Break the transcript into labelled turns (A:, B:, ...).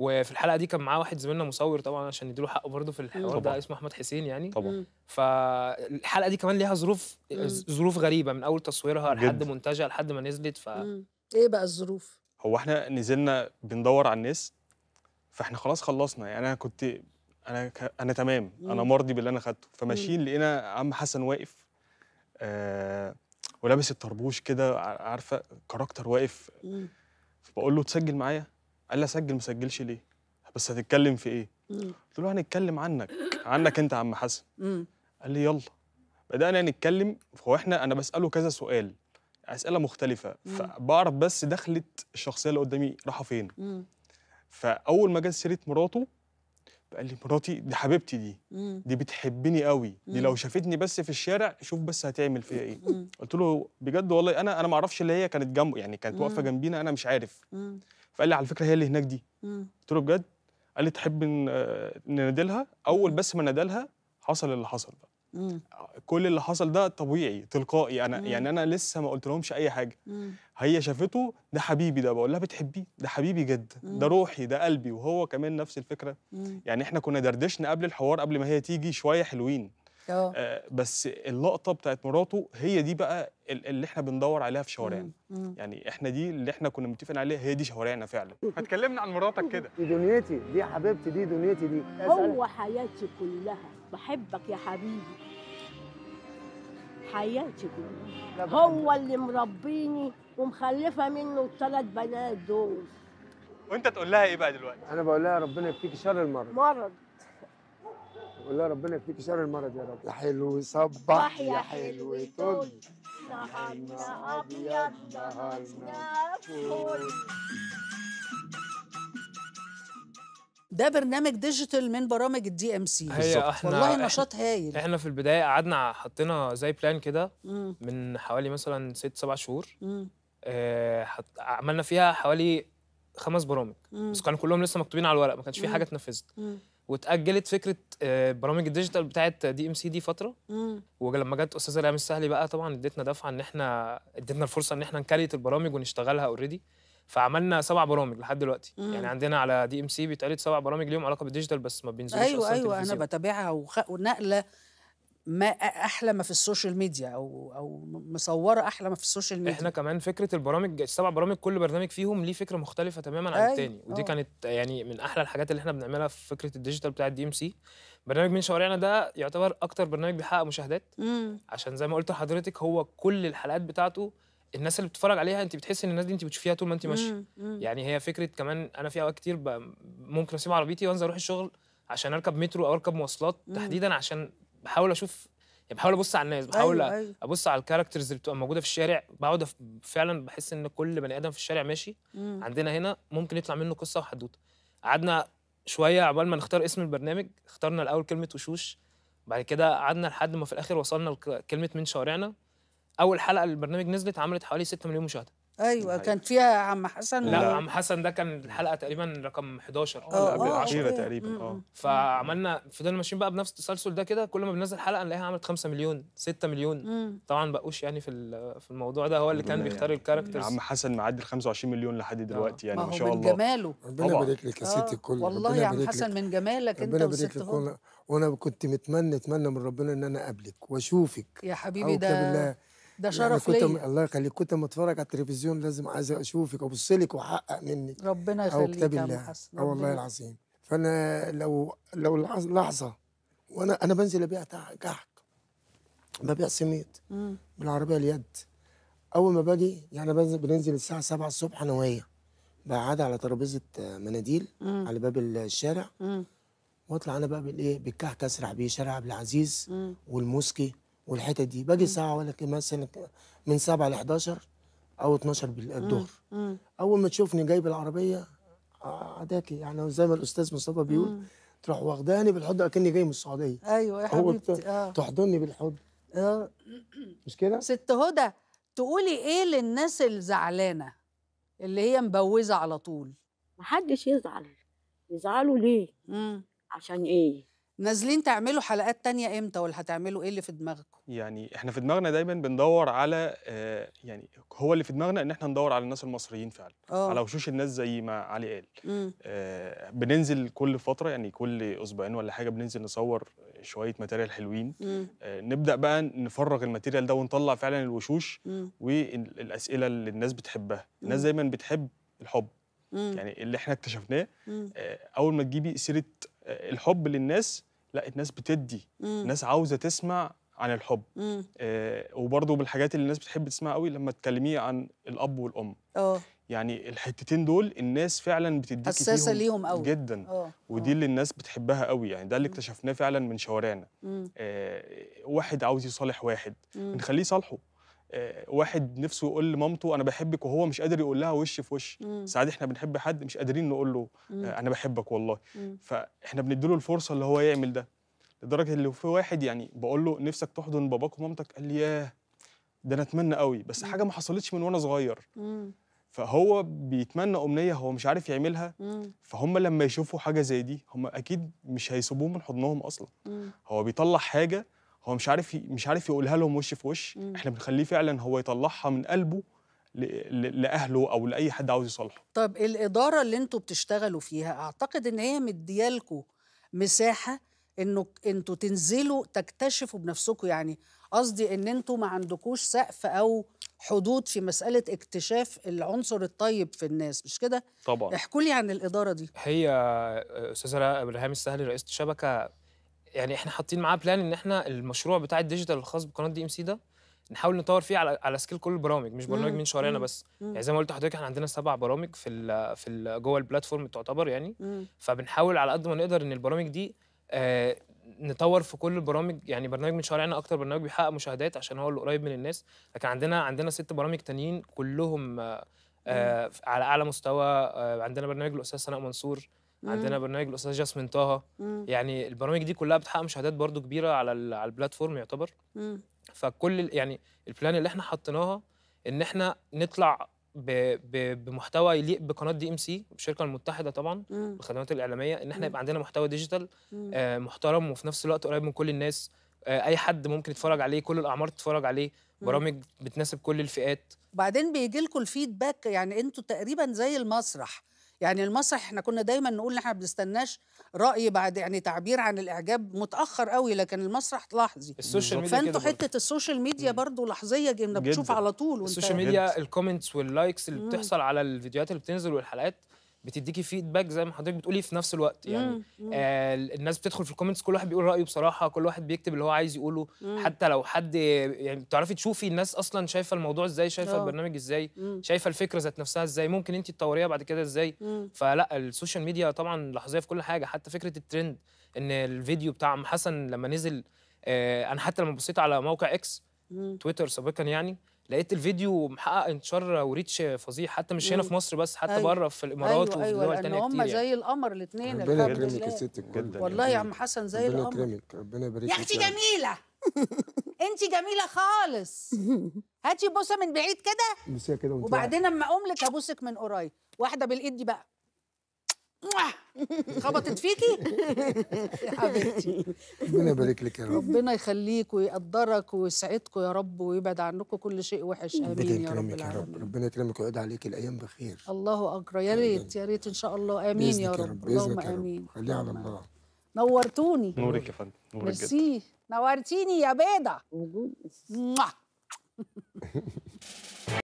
A: وفي الحلقه دي كان معاه واحد زميلنا مصور طبعا عشان نديله حقه برضه في الحوار ده اسمه احمد حسين يعني طبعا فالحلقه دي كمان ليها ظروف ظروف غريبه من اول تصويرها لحد منتجها
B: لحد ما نزلت ف مم.
C: ايه بقى الظروف
B: هو احنا نزلنا بندور على الناس فاحنا خلاص خلصنا يعني انا كنت انا ك... انا تمام مم. انا مرضي باللي انا خدته فماشيين لقينا عم حسن واقف آه ولابس الطربوش كده عارفه كاركتر واقف فبقول له تسجل معايا قال لي اسجل ما اسجلش ليه بس هتتكلم في ايه قلت له هنتكلم عنك عنك انت يا عم حسن قال لي يلا بدانا نتكلم هو احنا انا بساله كذا سؤال اسئله مختلفه فبعرف بس دخلت الشخصيه اللي قدامي راحه فين فاول ما جت سيره مراته قال لي مراتي دي حبيبتي دي دي بتحبني قوي دي لو شافتني بس في الشارع شوف بس هتعمل فيها ايه قلت له بجد والله انا انا ما اعرفش اللي هي كانت جنبه يعني كانت واقفه جنبينا انا مش عارف فقال لي على فكره هي اللي هناك دي قلت له بجد قال لي تحب ننادلها اول بس ما نادلها حصل اللي حصل بقى كل اللي حصل ده طبيعي تلقائي انا مم. يعني انا لسه ما قلت لهمش اي حاجه مم. هي شافته ده حبيبي ده بقول لها بتحبيه ده حبيبي جدا ده روحي ده قلبي وهو كمان نفس الفكره مم. يعني احنا كنا دردشنا قبل الحوار قبل ما هي تيجي شويه حلوين آه. آه بس اللقطه بتاعت مراته هي دي بقى اللي احنا بندور عليها في شوارعنا يعني احنا دي اللي احنا كنا متفقين عليها هي دي شوارعنا فعلا هتكلمنا عن مراتك كده دي دنيتي دي حبيبتي دي دنيتي دي هو
C: حياتي كلها بحبك يا حبيبي حياتي كلها هو اللي مربيني ومخلفه منه التلات بنات دول
B: وانت تقول لها ايه بقى دلوقتي
D: انا بقول لها ربنا يكفيكي شر المرض مرض والله لها ربنا يكفيك شر المرض يا رب يا حلو صبح يا حلو طل نهارنا ابيض نهارنا فل
C: ده برنامج ديجيتال من برامج الدي ام سي هي احنا والله
A: نشاط هايل احنا في البدايه قعدنا حطينا زي بلان كده من حوالي مثلا ست سبع شهور آه عملنا فيها حوالي خمس برامج بس كانوا كلهم لسه مكتوبين على الورق ما كانش في حاجه اتنفذت واتاجلت فكره آه، برامج الديجيتال بتاعت دي ام سي دي فتره ولما جت استاذه ريام السهلي بقى طبعا ادتنا دفعه ان احنا ادتنا الفرصه ان احنا نكريت البرامج ونشتغلها اوريدي فعملنا سبع برامج لحد دلوقتي مم. يعني عندنا على دي ام سي بيتعرض سبع برامج ليهم علاقه بالديجيتال بس ما بينزلوش ايوه ايوه انا
C: بتابعها ونقله ما احلى ما في السوشيال
A: ميديا او او مصوره احلى ما في السوشيال ميديا احنا كمان فكره البرامج السبع برامج كل برنامج فيهم ليه فكره مختلفه تماما عن التاني ودي أوه. كانت يعني من احلى الحاجات اللي احنا بنعملها في فكره الديجيتال بتاعه دي ام سي برنامج من شوارعنا ده يعتبر اكتر برنامج بيحقق مشاهدات مم. عشان زي ما قلت لحضرتك هو كل الحلقات بتاعته الناس اللي بتتفرج عليها انت بتحسي ان الناس دي انت بتشوفيها طول ما انت ماشيه يعني هي فكره كمان انا في اوقات كتير ممكن اسيب عربيتي وانزل اروح الشغل عشان اركب مترو او اركب مواصلات تحديدا عشان بحاول اشوف يعني بحاول ابص على الناس بحاول أيوة أيوة. ابص على الكاركترز اللي بتبقى موجوده في الشارع بقعد فعلا بحس ان كل بني ادم في الشارع ماشي مم. عندنا هنا ممكن يطلع منه قصه وحدوته قعدنا شويه عبال ما نختار اسم البرنامج اخترنا الاول كلمه وشوش بعد كده قعدنا لحد ما في الاخر وصلنا لكلمه من شوارعنا اول حلقه للبرنامج نزلت عملت حوالي 6 مليون مشاهده
C: ايوه كانت فيها عم حسن لا, عم
A: حسن ده كان الحلقه تقريبا رقم 11 اه 10 آه، تقريبا اه فعملنا فضلنا ماشيين بقى بنفس التسلسل ده كده كل ما بننزل حلقه نلاقيها عملت 5 مليون 6 مليون مم. طبعا بقوش يعني في في الموضوع ده هو اللي كان بيختار يعني. الكاركترز عم
B: حسن معدي ال 25 مليون لحد آه. دلوقتي يعني ما شاء الله من جماله ربنا يبارك لك يا آه، ستي الكل والله يا عم حسن من
D: جمالك انت وست وانا كنت متمنى اتمنى من ربنا ان انا اقابلك واشوفك
C: يا حبيبي ده ده يعني شرف ليا
D: الله يخليك كنت لما اتفرج على التلفزيون لازم عايز اشوفك ابص لك واحقق منك ربنا يخليك يا كتاب الله اه والله العظيم فانا لو لو لحظه وانا انا بنزل ابيع كحك ببيع سميد بالعربيه اليد اول ما باجي يعني بنزل بننزل الساعه 7 الصبح انا وهي بقعد على ترابيزه آه، مناديل مم. على باب الشارع مم. واطلع انا بقى بالايه بالكحك اسرح بيه شارع عبد العزيز والموسكي والحتت دي باجي ساعه ولكن مثلا من 7 ل 11 او 12 بالظهر اول ما تشوفني جايب العربيه آه، عداكي يعني زي ما الاستاذ مصطفى بيقول تروح واخداني بالحضن اكني جاي من السعوديه ايوه يا حبيبتي اه تحضني بالحضن اه مش كده ست هدى
C: تقولي ايه للناس الزعلانه اللي هي مبوزه على طول محدش يزعل يزعلوا ليه مم. عشان ايه نازلين تعملوا حلقات تانية امتى ولا هتعملوا ايه اللي في دماغكم؟
B: يعني احنا في دماغنا دايما بندور على آه يعني هو اللي في دماغنا ان احنا ندور على الناس المصريين فعلا أوه. على وشوش الناس زي ما علي قال آه بننزل كل فترة يعني كل اسبوعين ولا حاجة بننزل نصور شوية ماتيريال حلوين آه نبدأ بقى نفرغ الماتيريال ده ونطلع فعلا الوشوش مم. والاسئلة اللي الناس بتحبها الناس دايما بتحب الحب مم. يعني اللي احنا اكتشفناه آه اول ما تجيبي سيرة آه، الحب للناس لا الناس بتدي مم. الناس عاوزه تسمع عن الحب آه وبرضه بالحاجات اللي الناس بتحب تسمعها قوي لما تكلميه عن الاب والام اه يعني الحتتين دول الناس فعلا بتديك حساسه ليهم قوي جدا أوه. ودي آه. اللي الناس بتحبها قوي يعني ده اللي اكتشفناه فعلا من شوارعنا آه واحد عاوز يصالح واحد بنخليه يصالحه آه، واحد نفسه يقول لمامته انا بحبك وهو مش قادر يقول لها وش في وش ساعات احنا بنحب حد مش قادرين نقول له آه، انا بحبك والله فاحنا بنديله الفرصه اللي هو يعمل ده لدرجه اللي في واحد يعني بقول له نفسك تحضن باباك ومامتك قال لي ياه ده انا اتمنى قوي بس حاجه ما حصلتش من وانا صغير فهو بيتمنى امنيه هو مش عارف يعملها فهم لما يشوفوا حاجه زي دي هم اكيد مش هيسيبوه من حضنهم اصلا هو بيطلع حاجه هو مش عارف مش عارف يقولها لهم وش في وش مم. احنا بنخليه فعلا هو يطلعها من قلبه لاهله او لاي حد عاوز يصالحه
C: طب الاداره اللي انتوا بتشتغلوا فيها اعتقد ان هي مديالكم مساحه انه انتوا تنزلوا تكتشفوا بنفسكم يعني قصدي ان انتوا ما عندكوش سقف او حدود في مساله اكتشاف العنصر الطيب في الناس مش كده طبعا احكوا لي عن الاداره دي
A: هي استاذه ابراهيم السهلي رئيسه الشبكه يعني احنا حاطين معاه بلان ان احنا المشروع بتاع الديجيتال الخاص بقناه دي ام سي ده نحاول نطور فيه على على سكيل كل البرامج مش برنامج من شهرين بس مم. يعني زي ما قلت لحضرتك احنا عندنا سبع برامج في الـ في الـ جوه البلاتفورم تعتبر يعني مم. فبنحاول على قد ما نقدر ان البرامج دي آه نطور في كل البرامج يعني برنامج من شوارعنا اكتر برنامج بيحقق مشاهدات عشان هو اللي قريب من الناس لكن عندنا عندنا ست برامج تانيين كلهم آه, آه، على اعلى مستوى آه عندنا برنامج الاستاذ سناء منصور عندنا برنامج الاستاذ جاسمين طه يعني البرامج دي كلها بتحقق مشاهدات برضو كبيره على على البلاتفورم يعتبر فكل يعني البلان اللي احنا حطيناها ان احنا نطلع بمحتوى يليق بقناه دي ام سي الشركه المتحده طبعا بالخدمات الاعلاميه ان احنا يبقى عندنا محتوى ديجيتال آه، محترم وفي نفس الوقت قريب من كل الناس آه، اي حد ممكن يتفرج عليه كل الاعمار تتفرج عليه برامج بتناسب كل الفئات
C: وبعدين بيجي لكم الفيدباك يعني انتوا تقريبا زي المسرح يعني المسرح احنا كنا دايما نقول ان احنا ما بنستناش راي بعد يعني تعبير عن الاعجاب متاخر قوي لكن المسرح
A: لحظي السوشيال ميديا فانتوا حته
C: السوشيال ميديا برضو لحظيه جدا بتشوف على طول السوشيال ميديا
A: الكومنتس واللايكس اللي بتحصل على الفيديوهات اللي بتنزل والحلقات بتديكي فيدباك زي ما حضرتك بتقولي في نفس الوقت يعني مم. آه الناس بتدخل في الكومنتس كل واحد بيقول رايه بصراحه كل واحد بيكتب اللي هو عايز يقوله مم. حتى لو حد يعني بتعرفي تشوفي الناس اصلا شايفه الموضوع ازاي شايفه أوه. البرنامج ازاي مم. شايفه الفكره ذات نفسها ازاي ممكن انت تطوريها بعد كده ازاي مم. فلا السوشيال ميديا طبعا لحظيه في كل حاجه حتى فكره الترند ان الفيديو بتاع ام حسن لما نزل آه انا حتى لما بصيت على موقع اكس مم. تويتر سابقا يعني لقيت الفيديو محقق انتشار وريتش فظيع حتى مش هنا في مصر بس حتى أيوة. بره في الامارات أيوة وفي أيوة، دول ثانيه كتير هم يعني. زي
C: القمر الاثنين ربنا يكرمك يا ست الكل والله يا عم حسن زي القمر ربنا
A: يكرمك ربنا يبارك
D: يا
C: اختي جميله انت جميله خالص هاتي بوسه من بعيد كده
D: كده وبعدين
C: اما اقوم لك هبوسك من قريب واحده بالايد دي بقى خبطت فيكي يا حبيبتي
D: ربنا يبارك لك يا رب ربنا
C: يخليك ويقدرك ويسعدكم يا رب ويبعد عنكم كل شيء وحش امين يا رب يا رب
D: ربنا يكرمك ويقعد عليك الايام بخير
C: الله اكبر يا ريت يا ريت ان شاء الله امين يا رب اللهم امين
D: خليها على الله
C: نورتوني نورك
D: يا فندم نورك ميرسي
C: نورتيني يا بيضه موجود